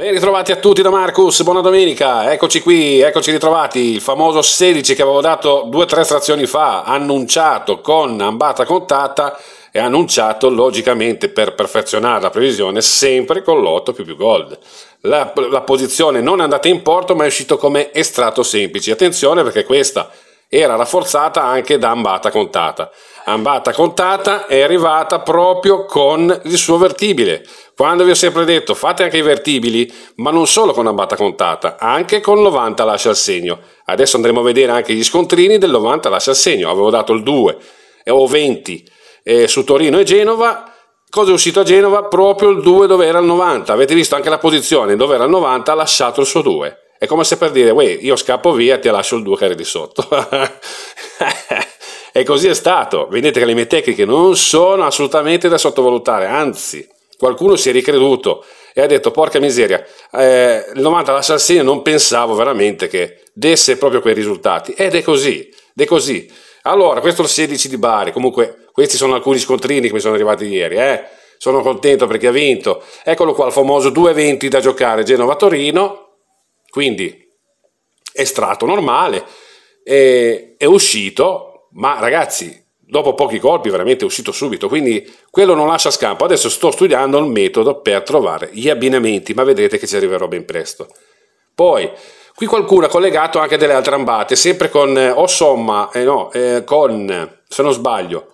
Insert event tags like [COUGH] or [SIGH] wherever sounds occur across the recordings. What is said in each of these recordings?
Ben ritrovati a tutti da Marcus, buona domenica, eccoci qui, eccoci ritrovati, il famoso 16 che avevo dato due o tre estrazioni fa, annunciato con ambata contata e annunciato logicamente per perfezionare la previsione sempre con l'otto più più gold. La, la posizione non è andata in porto ma è uscito come estratto semplice, attenzione perché questa era rafforzata anche da Ambata Contata. Ambata Contata è arrivata proprio con il suo vertibile. Quando vi ho sempre detto fate anche i vertibili, ma non solo con Ambata Contata, anche con 90 lascia il segno. Adesso andremo a vedere anche gli scontrini del 90 lascia il segno. Avevo dato il 2 eh, o 20 eh, su Torino e Genova. Cosa è uscito a Genova? Proprio il 2 dove era il 90. Avete visto anche la posizione dove era il 90 ha lasciato il suo 2. È come se per dire, uè, io scappo via e ti lascio il che eri di sotto. e [LAUGHS] così è stato. Vedete che le mie tecniche non sono assolutamente da sottovalutare, anzi, qualcuno si è ricreduto e ha detto, porca miseria, eh, il 90 l'assassino non pensavo veramente che desse proprio quei risultati. Ed è così, ed è così. Allora, questo è il 16 di Bari, comunque questi sono alcuni scontrini che mi sono arrivati ieri, eh? sono contento perché ha vinto. Eccolo qua, il famoso 2-20 da giocare Genova-Torino, quindi estratto normale, eh, è uscito, ma ragazzi, dopo pochi colpi veramente è uscito subito, quindi quello non lascia scampo. Adesso sto studiando il metodo per trovare gli abbinamenti, ma vedrete che ci arriverò ben presto. Poi, qui qualcuno ha collegato anche delle altre ambate, sempre con, eh, o somma, eh, no, eh, con, se non sbaglio,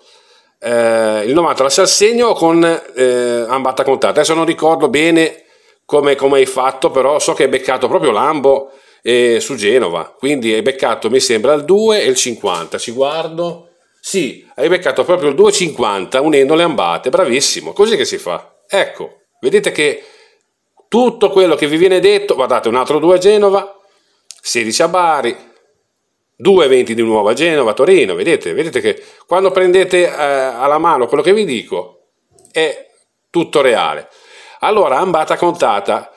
eh, il 90 lascia il segno con eh, ambata contata. Adesso non ricordo bene come, come hai fatto, però so che hai beccato proprio Lambo eh, su Genova, quindi hai beccato mi sembra il 2 e il 50, ci guardo, sì, hai beccato proprio il 2,50 unendo le ambate, bravissimo, così che si fa, ecco, vedete che tutto quello che vi viene detto, guardate un altro 2 a Genova, 16 a Bari, 2,20 di nuovo a Genova, a Torino, vedete, vedete che quando prendete eh, alla mano quello che vi dico è tutto reale. Allora, ambata contata.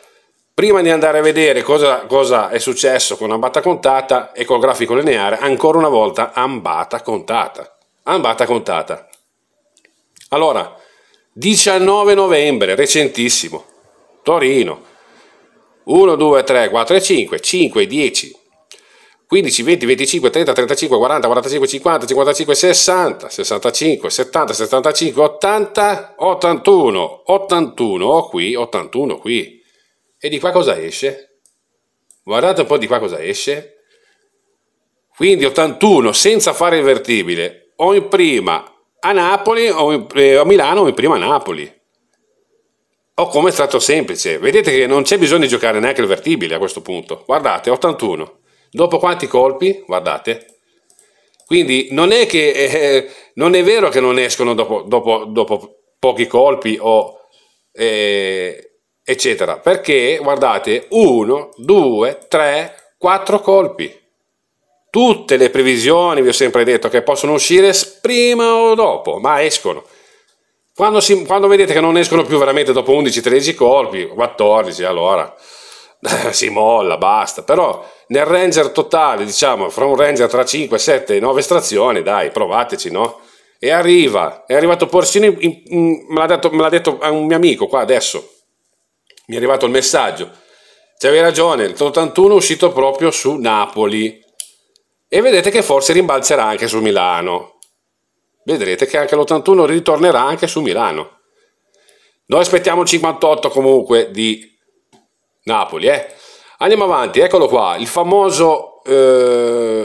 Prima di andare a vedere cosa, cosa è successo con ambata contata e col grafico lineare, ancora una volta ambata contata. Ambata contata. Allora, 19 novembre, recentissimo, Torino. 1, 2, 3, 4 e 5, 5, 10, 15, 20, 25, 30, 35, 40, 45, 50, 55, 60, 65, 70, 75, 80, 81, 81 qui, 81 qui. E di qua cosa esce? Guardate un po' di qua cosa esce. Quindi 81 senza fare invertibile, o in prima a Napoli o, in, eh, a Milano o in prima a Napoli. O come è stato semplice. Vedete che non c'è bisogno di giocare neanche il vertibile a questo punto. Guardate, 81. Dopo quanti colpi? Guardate. Quindi non è, che, eh, eh, non è vero che non escono dopo, dopo, dopo pochi colpi o eh, eccetera, perché guardate, 1, 2, 3, 4 colpi. Tutte le previsioni, vi ho sempre detto, che possono uscire prima o dopo, ma escono. Quando, si, quando vedete che non escono più veramente dopo 11-13 colpi, 14, allora [LAUGHS] si molla, basta. Però nel ranger totale, diciamo, fra un ranger tra 5, 7 e 9 estrazioni, dai, provateci, no? E arriva, è arrivato Porsini, in, in, me, l'ha detto, me l'ha detto un mio amico qua adesso, mi è arrivato il messaggio, c'avevi ragione, il 81 è uscito proprio su Napoli e vedete che forse rimbalzerà anche su Milano, vedrete che anche l'81 ritornerà anche su Milano. Noi aspettiamo il 58 comunque di Napoli, eh? Andiamo avanti, eccolo qua, il famoso eh,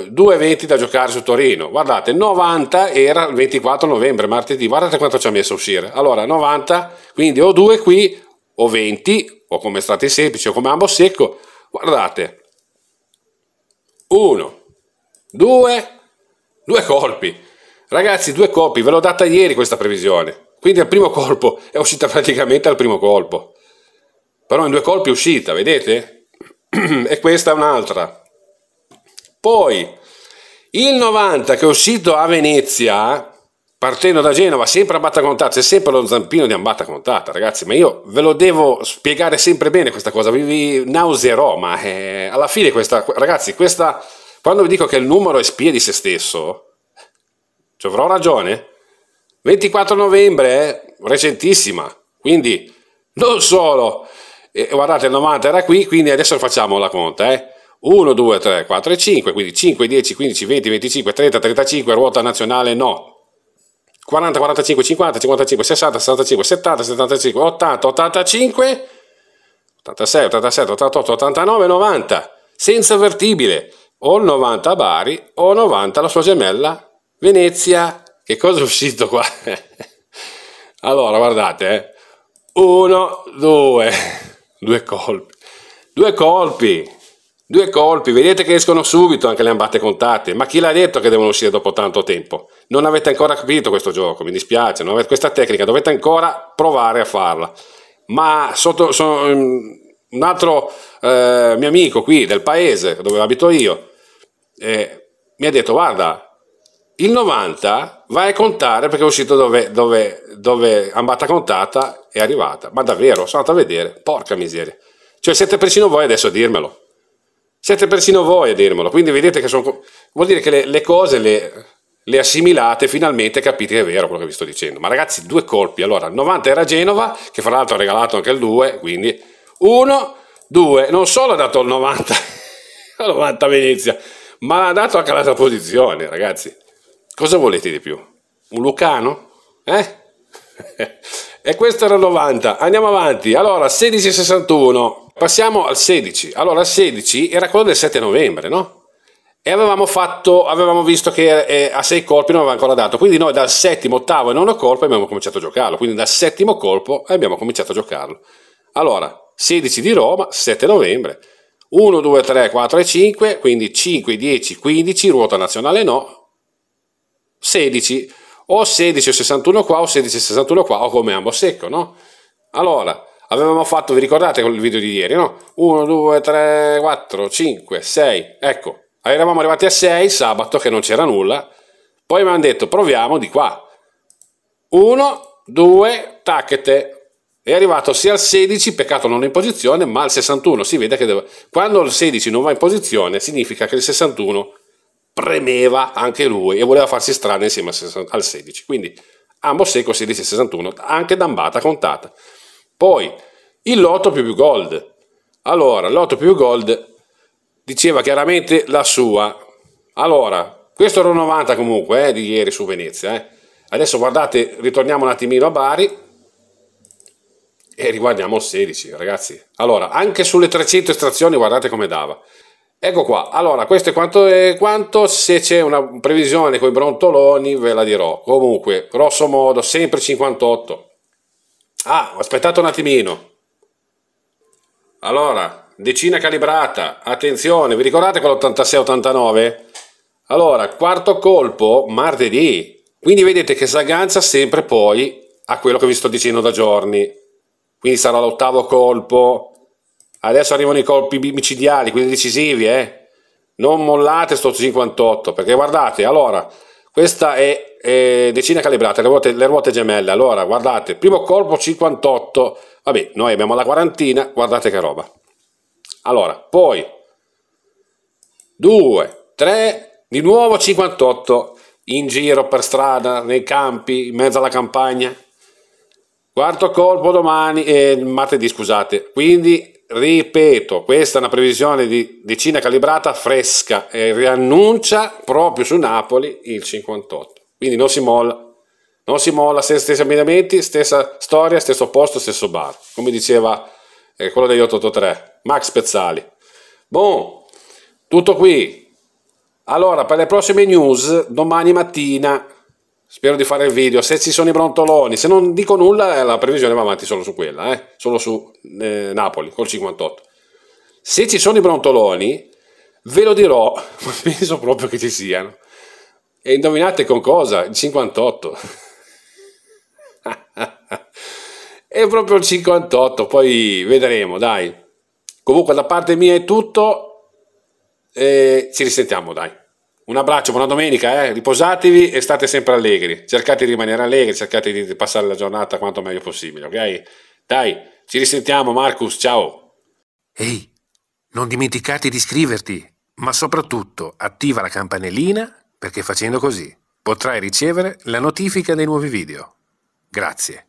2,20 da giocare su Torino. Guardate, 90 era il 24 novembre, martedì, guardate quanto ci ha messo a uscire. Allora, 90, quindi o 2 qui, o 20, o come strati semplici, o come ambo secco. Guardate, 1, 2, 2 colpi. Ragazzi, due colpi, ve l'ho data ieri questa previsione. Quindi al primo colpo, è uscita [LAUGHS] praticamente al primo colpo. Però in due colpi è uscita, vedete? [CLEARS THROAT] e questa è un'altra. Poi, il 90 che è uscito a Venezia, partendo da Genova, sempre a Batta Contata, c'è sempre lo zampino di Ambatta Contata, ragazzi, ma io ve lo devo spiegare sempre bene questa cosa, vi, nauserò, ma eh, alla fine questa, ragazzi, questa, quando vi dico che il numero è spia di se stesso, ci avrò ragione? 24 novembre, eh, recentissima, quindi non solo e guardate il 90 era qui, quindi adesso facciamo la conta, eh? 1, 2, 3, 4 e 5, quindi 5, 10, 15, 20, 25, 30, 35, ruota nazionale no. 40, 45, 50, 55, 60, 65, 70, 75, 80, 85, 86, 87, 88, 89, 90, senza vertibile, o 90 Bari o 90 la sua gemella Venezia. Che cosa è uscito qua? [LAUGHS] allora, guardate, 1, eh? 2, Due colpi. Due colpi. Due colpi. Vedete che escono subito anche le ambate contate. Ma chi l'ha detto che devono uscire dopo tanto tempo? Non avete ancora capito questo gioco, mi dispiace. Non avete questa tecnica, dovete ancora provare a farla. Ma sotto... Sono, mm, un altro eh, mio amico qui del paese dove abito io eh, mi ha detto guarda il 90 vai a contare perché è uscito dove, dove, dove Ambata Contata è arrivata. Ma davvero, sono andato a vedere. Porca miseria. Cioè siete persino voi adesso a dirmelo. Siete persino voi a dirmelo. Quindi vedete che sono... Vuol dire che le, le cose le, le assimilate finalmente capite che è vero quello che vi sto dicendo. Ma ragazzi, due colpi. Allora, il 90 era Genova, che fra l'altro ha regalato anche il 2, quindi 1, 2. Non solo ha dato il 90, [LAUGHS] il 90 Venezia, ma ha dato anche l'altra posizione, ragazzi. Cosa volete di più? Un Lucano? Eh? [LAUGHS] e questo era il 90. Andiamo avanti. Allora, 1661. Passiamo al 16. Allora, il 16 era quello del 7 novembre, no? E avevamo, fatto, avevamo visto che eh, a sei colpi non aveva ancora dato. Quindi noi dal settimo, ottavo e nono colpo abbiamo cominciato a giocarlo. Quindi dal settimo colpo abbiamo cominciato a giocarlo. Allora, 16 di Roma, 7 novembre. 1, 2, 3, 4 e 5, quindi 5, 10, 15, ruota nazionale no, 16 o 16 o 61 qua o 16 o 61 qua o come ambo secco, no? Allora, avevamo fatto, vi ricordate il video di ieri, no? 1, 2, 3, 4, 5, 6, ecco, eravamo arrivati a 6 sabato che non c'era nulla, poi mi hanno detto proviamo di qua, 1, 2, tacchete, è arrivato sia al 16, peccato non in posizione, ma al 61, si vede che deve... quando il 16 non va in posizione significa che il 61 premeva anche lui e voleva farsi strada insieme al 16. Quindi ambo secco 16-61, e anche Dambata contata. Poi il lotto più più gold. Allora, il lotto più gold diceva chiaramente la sua. Allora, questo era un 90 comunque eh, di ieri su Venezia. Eh. Adesso guardate, ritorniamo un attimino a Bari e riguardiamo il 16, ragazzi. Allora, anche sulle 300 estrazioni guardate come dava. Ecco qua, allora questo è quanto, è quanto. se c'è una previsione con i brontoloni ve la dirò, comunque grosso modo sempre 58. Ah, aspettate un attimino, allora decina calibrata, attenzione, vi ricordate quell'86-89? Allora, quarto colpo martedì, quindi vedete che si aggancia sempre poi a quello che vi sto dicendo da giorni, quindi sarà l'ottavo colpo, Adesso arrivano i colpi micidiali, quelli decisivi, eh? Non mollate sto 58, perché guardate, allora, questa è, è decina calibrata, le ruote, le ruote, gemelle, allora, guardate, primo colpo 58, vabbè, noi abbiamo la quarantina, guardate che roba. Allora, poi, 2, 3, di nuovo 58, in giro, per strada, nei campi, in mezzo alla campagna. Quarto colpo domani, eh, martedì, scusate, quindi ripeto, questa è una previsione di, di Cina calibrata fresca e riannuncia proprio su Napoli il 58. Quindi non si molla, non si molla, stessi abbinamenti, stessa storia, stesso posto, stesso bar, come diceva eh, quello degli 883, Max Pezzali. Boh, tutto qui. Allora, per le prossime news, domani mattina Spero di fare il video. Se ci sono i brontoloni, se non dico nulla, eh, la previsione va avanti solo su quella, eh? solo su eh, Napoli col 58. Se ci sono i brontoloni, ve lo dirò, [LAUGHS] penso proprio che ci siano. E indovinate con cosa? Il 58. [LAUGHS] è proprio il 58, poi vedremo, dai. Comunque da parte mia è tutto. E eh, ci risentiamo, dai. Un abbraccio, buona domenica, eh? riposatevi e state sempre allegri. Cercate di rimanere allegri, cercate di passare la giornata quanto meglio possibile, ok? Dai, ci risentiamo Marcus, ciao. Ehi, non dimenticate di iscriverti, ma soprattutto attiva la campanellina perché facendo così potrai ricevere la notifica dei nuovi video. Grazie.